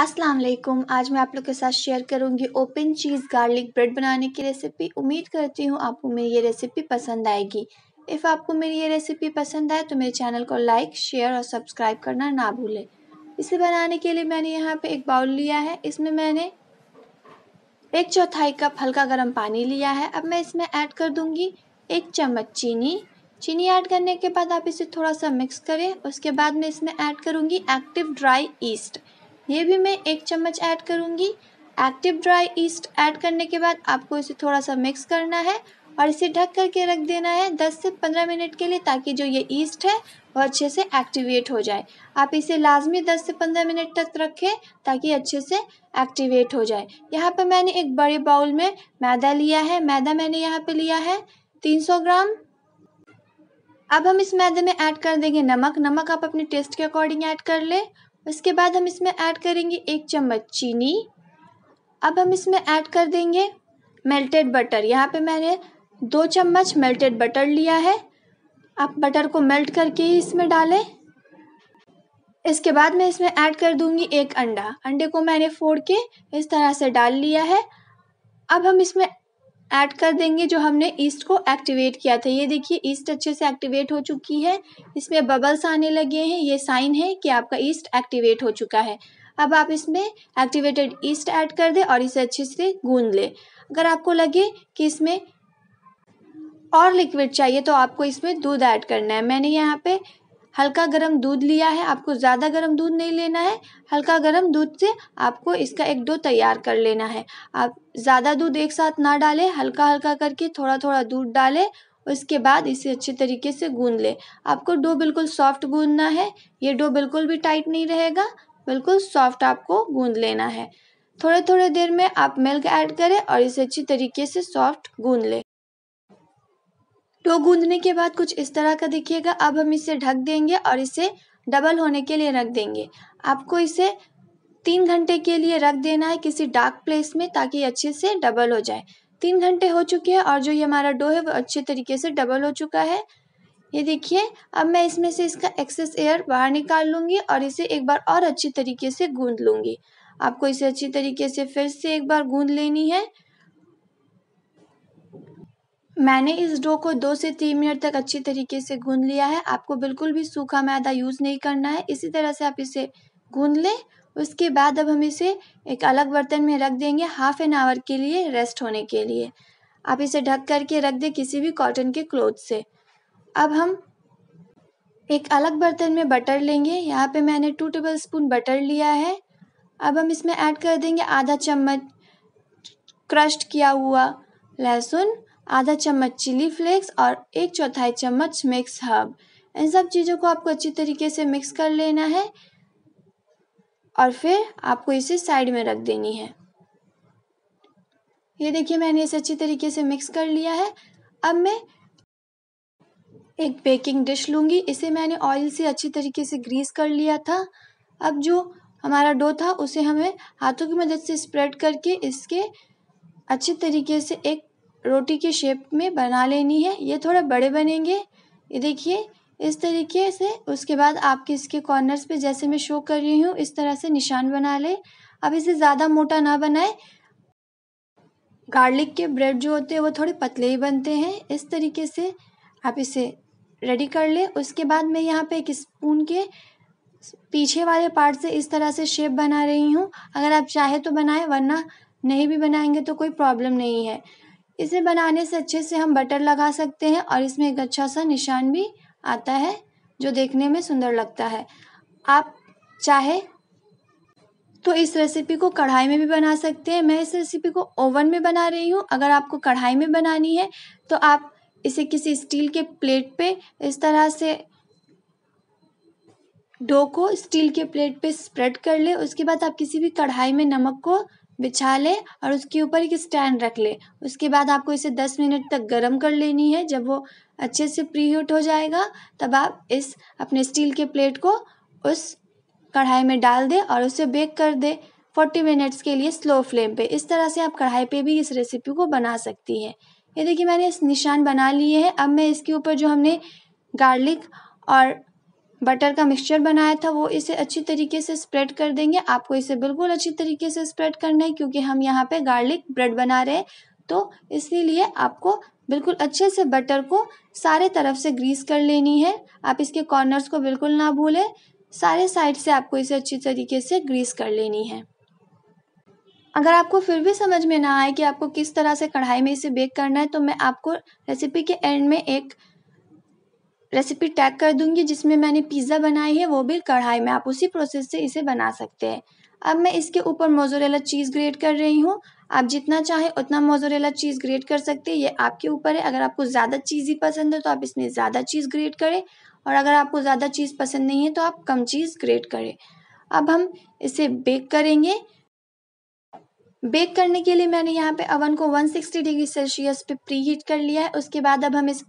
अस्सलाम वालेकुम आज मैं आप लोग के साथ शेयर करूंगी ओपन चीज़ गार्लिक ब्रेड बनाने की रेसिपी उम्मीद करती हूँ आपको मेरी ये रेसिपी पसंद आएगी इफ़ आपको मेरी ये रेसिपी पसंद आए तो मेरे चैनल को लाइक शेयर और सब्सक्राइब करना ना भूलें इसे बनाने के लिए मैंने यहाँ पे एक बाउल लिया है इसमें मैंने एक चौथाई कप हल्का गर्म पानी लिया है अब मैं इसमें ऐड कर दूँगी एक चम्मच चीनी चीनी ऐड करने के बाद आप इसे थोड़ा सा मिक्स करें उसके बाद मैं इसमें ऐड करूँगी एक्टिव ड्राई ईस्ट ये भी मैं एक चम्मच ऐड करूँगी एक्टिव ड्राई ईस्ट ऐड करने के बाद आपको इसे थोड़ा सा मिक्स करना है और इसे ढक करके रख देना है 10 से 15 मिनट के लिए ताकि जो ये ईस्ट है वो अच्छे से एक्टिवेट हो जाए आप इसे लाजमी 10 से 15 मिनट तक रखें ताकि अच्छे से एक्टिवेट हो जाए यहाँ पर मैंने एक बड़े बाउल में मैदा लिया है मैदा मैंने यहाँ पर लिया है 300 ग्राम अब हम इस मैदे में ऐड कर देंगे नमक नमक आप अपने टेस्ट के अकॉर्डिंग ऐड कर लें उसके बाद हम इसमें ऐड करेंगे एक चम्मच चीनी अब हम इसमें ऐड कर देंगे मेल्टेड बटर यहाँ पे मैंने दो चम्मच मेल्टेड बटर लिया है आप बटर को मेल्ट करके ही इसमें डालें इसके बाद मैं इसमें ऐड कर दूंगी एक अंडा अंडे को मैंने फोड़ के इस तरह से डाल लिया है अब हम इसमें ऐड कर देंगे जो हमने ईस्ट को एक्टिवेट किया था ये देखिए ईस्ट अच्छे से एक्टिवेट हो चुकी है इसमें बबल्स आने लगे हैं ये साइन है कि आपका ईस्ट एक्टिवेट हो चुका है अब आप इसमें एक्टिवेटेड ईस्ट ऐड कर दें और इसे अच्छे से गूंद लें अगर आपको लगे कि इसमें और लिक्विड चाहिए तो आपको इसमें दूध ऐड करना है मैंने यहाँ पे हल्का गर्म दूध लिया है आपको ज़्यादा गर्म दूध नहीं लेना है हल्का गर्म दूध से आपको इसका एक डो तैयार कर लेना है आप ज़्यादा दूध एक साथ ना डालें हल्का हल्का करके थोड़ा थोड़ा दूध डालें उसके बाद इसे अच्छे तरीके से गूंद लें आपको डो बिल्कुल सॉफ्ट गूंदना है ये डो बिल्कुल भी टाइट नहीं रहेगा बिल्कुल सॉफ्ट आपको गूंद लेना है थोड़े थोड़े देर में आप मिल्क ऐड करें और इसे अच्छी तरीके से सॉफ्ट गूंद लें डो गूंदने के बाद कुछ इस तरह का दिखिएगा अब हम इसे ढक देंगे और इसे डबल होने के लिए रख देंगे आपको इसे तीन घंटे के लिए रख देना है किसी डार्क प्लेस में ताकि अच्छे से डबल हो जाए तीन घंटे हो चुके हैं और जो ये हमारा डो है वो अच्छे तरीके से डबल हो चुका है ये देखिए अब मैं इसमें से इसका एक्सेस एयर बाहर निकाल लूँगी और इसे एक बार और अच्छी तरीके से गूंद लूँगी आपको इसे अच्छी तरीके से फिर से एक बार गूंद लेनी है मैंने इस डो को दो से तीन मिनट तक अच्छी तरीके से गूंद लिया है आपको बिल्कुल भी सूखा मैदा यूज़ नहीं करना है इसी तरह से आप इसे गूंद लें उसके बाद अब हम इसे एक अलग बर्तन में रख देंगे हाफ एन आवर के लिए रेस्ट होने के लिए आप इसे ढक करके रख दें किसी भी कॉटन के क्लोथ से अब हम एक अलग बर्तन में बटर लेंगे यहाँ पे मैंने टू टेबल स्पून बटर लिया है अब हम इसमें ऐड कर देंगे आधा चम्मच क्रश्ड किया हुआ लहसुन आधा चम्मच चिली फ्लेक्स और एक चौथाई चम्मच मिक्स हर्ब इन सब चीज़ों को आपको अच्छी तरीके से मिक्स कर लेना है और फिर आपको इसे साइड में रख देनी है ये देखिए मैंने इसे अच्छी तरीके से मिक्स कर लिया है अब मैं एक बेकिंग डिश लूँगी इसे मैंने ऑयल से अच्छी तरीके से ग्रीस कर लिया था अब जो हमारा डो था उसे हमें हाथों की मदद से स्प्रेड करके इसके अच्छे तरीके से एक रोटी के शेप में बना लेनी है ये थोड़ा बड़े बनेंगे ये देखिए इस तरीके से उसके बाद आपके इसके कॉर्नर्स पे जैसे मैं शो कर रही हूँ इस तरह से निशान बना लें अब इसे ज़्यादा मोटा ना बनाए गार्लिक के ब्रेड जो होते हैं वो थोड़े पतले ही बनते हैं इस तरीके से आप इसे रेडी कर लें उसके बाद मैं यहाँ पे एक स्पून के पीछे वाले पार्ट से इस तरह से शेप बना रही हूँ अगर आप चाहे तो बनाएं वरना नहीं भी बनाएंगे तो कोई प्रॉब्लम नहीं है इसे बनाने से अच्छे से हम बटर लगा सकते हैं और इसमें एक अच्छा सा निशान भी आता है जो देखने में सुंदर लगता है आप चाहे तो इस रेसिपी को कढ़ाई में भी बना सकते हैं मैं इस रेसिपी को ओवन में बना रही हूँ अगर आपको कढ़ाई में बनानी है तो आप इसे किसी स्टील के प्लेट पे इस तरह से डो को स्टील के प्लेट पे स्प्रेड कर ले उसके बाद आप किसी भी कढ़ाई में नमक को बिछा लें और उसके ऊपर एक स्टैंड रख ले उसके बाद आपको इसे दस मिनट तक गर्म कर लेनी है जब वो अच्छे से प्री हीट हो जाएगा तब आप इस अपने स्टील के प्लेट को उस कढ़ाई में डाल दें और उसे बेक कर दे फोर्टी मिनट्स के लिए स्लो फ्लेम पे इस तरह से आप कढ़ाई पे भी इस रेसिपी को बना सकती हैं ये देखिए मैंने इस निशान बना लिए हैं अब मैं इसके ऊपर जो हमने गार्लिक और बटर का मिक्सचर बनाया था वो इसे अच्छी तरीके से स्प्रेड कर देंगे आपको इसे बिल्कुल अच्छी तरीके से स्प्रेड करना है क्योंकि हम यहाँ पे गार्लिक ब्रेड बना रहे हैं तो इसीलिए आपको बिल्कुल अच्छे से बटर को सारे तरफ से ग्रीस कर लेनी है आप इसके कॉर्नर्स को बिल्कुल ना भूलें सारे साइड से आपको इसे अच्छी तरीके से ग्रीस कर लेनी है अगर आपको फिर भी समझ में ना आए कि आपको किस तरह से कढ़ाई में इसे बेक करना है तो मैं आपको रेसिपी के एंड में एक रेसिपी टैग कर दूंगी जिसमें मैंने पिज़्ज़ा बनाई है वो भी कढ़ाई में आप उसी प्रोसेस से इसे बना सकते हैं अब मैं इसके ऊपर मोजोरेला चीज़ ग्रेट कर रही हूँ आप जितना चाहे उतना मोजोरेला चीज़ ग्रेट कर सकते हैं ये आपके ऊपर है अगर आपको ज़्यादा चीज़ी पसंद है तो आप इसमें ज़्यादा चीज़ ग्रेट करें और अगर आपको ज़्यादा चीज़ पसंद नहीं है तो आप कम चीज़ ग्रेट करें अब हम इसे बेक करेंगे बेक करने के लिए मैंने यहाँ पे अवन को 160 डिग्री सेल्सियस पे प्री हीट कर लिया है उसके बाद अब हम इस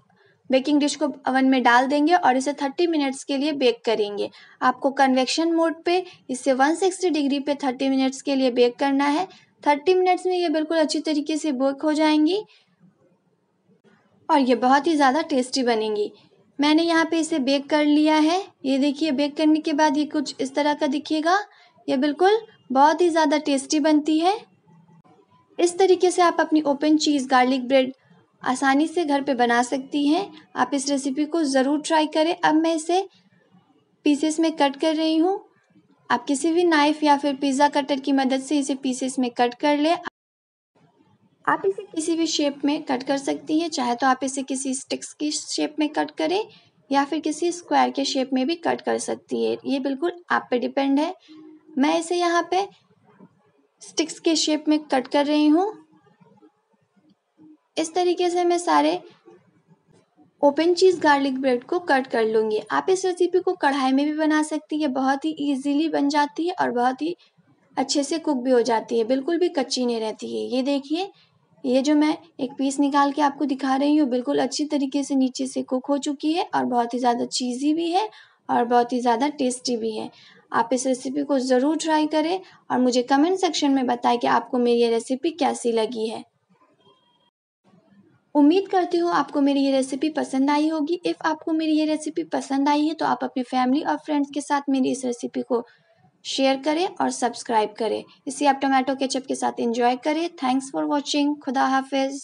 बेकिंग डिश को अवन में डाल देंगे और इसे 30 मिनट्स के लिए बेक करेंगे आपको कन्वेक्शन मोड पे इसे 160 डिग्री पे 30 मिनट्स के लिए बेक करना है 30 मिनट्स में ये बिल्कुल अच्छी तरीके से बेक हो जाएंगी और ये बहुत ही ज़्यादा टेस्टी बनेंगी मैंने यहाँ पे इसे बेक कर लिया है ये देखिए बेक करने के बाद ये कुछ इस तरह का दिखेगा ये बिल्कुल बहुत ही ज़्यादा टेस्टी बनती है इस तरीके से आप अपनी ओपन चीज़ गार्लिक ब्रेड आसानी से घर पे बना सकती हैं आप इस रेसिपी को ज़रूर ट्राई करें अब मैं इसे पीसेस में कट कर रही हूँ आप किसी भी नाइफ़ या फिर पिज़्ज़ा कटर की मदद से इसे पीसेस में कट कर लें आप इसे किसी भी शेप में कट कर सकती हैं चाहे तो आप इसे किसी स्टिक्स की शेप में कट करें या फिर किसी स्क्वायर के शेप में भी कट कर सकती है ये बिल्कुल आप पे डिपेंड है मैं इसे यहाँ पे स्टिक्स के शेप में कट कर रही हूँ इस तरीके से मैं सारे ओपन चीज़ गार्लिक ब्रेड को कट कर लूँगी आप इस रेसिपी को कढ़ाई में भी बना सकती है बहुत ही इजीली बन जाती है और बहुत ही अच्छे से कुक भी हो जाती है बिल्कुल भी कच्ची नहीं रहती है ये देखिए ये जो मैं एक पीस निकाल के आपको दिखा रही हूँ बिल्कुल अच्छी तरीके से नीचे से कुक हो चुकी है और बहुत ही ज़्यादा चीज़ी भी है और बहुत ही ज़्यादा टेस्टी भी है आप इस रेसिपी को ज़रूर ट्राई करें और मुझे कमेंट सेक्शन में बताएं कि आपको मेरी ये रेसिपी कैसी लगी है उम्मीद करती हूँ आपको मेरी ये रेसिपी पसंद आई होगी इफ़ आपको मेरी ये रेसिपी पसंद आई है तो आप अपने फैमिली और फ्रेंड्स के साथ मेरी इस रेसिपी को शेयर करें और सब्सक्राइब करें इसे आप टोमेटो केचप के साथ एंजॉय करें थैंक्स फॉर वॉचिंग खुदा हाफिज़